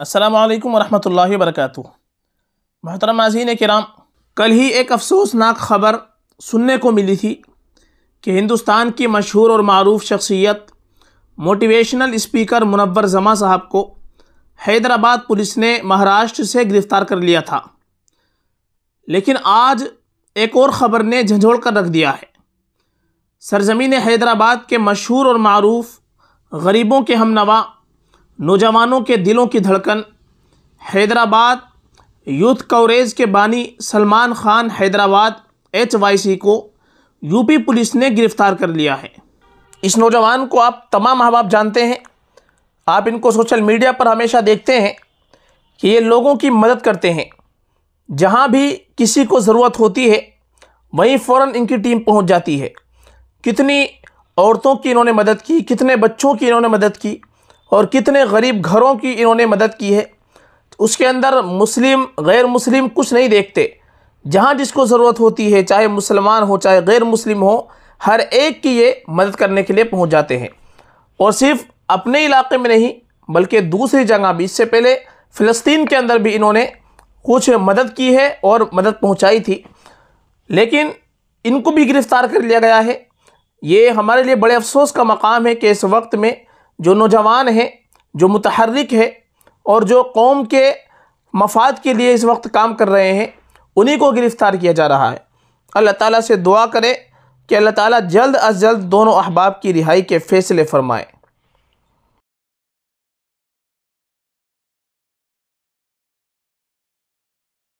असलकम वरहमल वरक आजीन नाजीन कराम कल ही एक अफसोसनाक ख़बर सुनने को मिली थी कि हिंदुस्तान की मशहूर और मरूफ शख्सियत मोटिवेशनल स्पीकर मुनवर जमा साहब को हैदराबाद पुलिस ने महाराष्ट्र से गिरफ़्तार कर लिया था लेकिन आज एक और ख़बर ने झंझोड़ कर रख दिया है सरजमीन हैदराबाद के मशहूर और मरूफ गरीबों के हमनवा नौजवानों के दिलों की धड़कन हैदराबाद यूथ कवरेज के बानी Salman Khan Hyderabad H Y C को यूपी पुलिस ने गिरफ्तार कर लिया है इस नौजवान को आप तमाम अहबाब जानते हैं आप इनको सोशल मीडिया पर हमेशा देखते हैं कि ये लोगों की मदद करते हैं जहाँ भी किसी को ज़रूरत होती है वहीं फ़ौर इनकी टीम पहुँच जाती है कितनी औरतों की इन्होंने मदद की कितने बच्चों की इन्होंने मदद की और कितने गरीब घरों की इन्होंने मदद की है उसके अंदर मुस्लिम गैर मुस्लिम कुछ नहीं देखते जहाँ जिसको ज़रूरत होती है चाहे मुसलमान हो चाहे गैर मुस्लिम हो हर एक की ये मदद करने के लिए पहुँच जाते हैं और सिर्फ अपने इलाके में नहीं बल्कि दूसरी जगह भी इससे पहले फ़लस्तीन के अंदर भी इन्होंने कुछ मदद की है और मदद पहुँचाई थी लेकिन इनको भी गिरफ़्तार कर लिया गया है ये हमारे लिए बड़े अफसोस का मकाम है कि इस वक्त में जो नौजवान हैं जो मतहरक है और जो कौम के मफाद के लिए इस वक्त काम कर रहे हैं उन्हीं को गिरफ़्तार किया जा रहा है अल्लाह ताला से दुआ करें कि अल्लाह ताला जल्द अज जल्द दोनों अहबाब की रिहाई के फ़ैसले फरमाएँ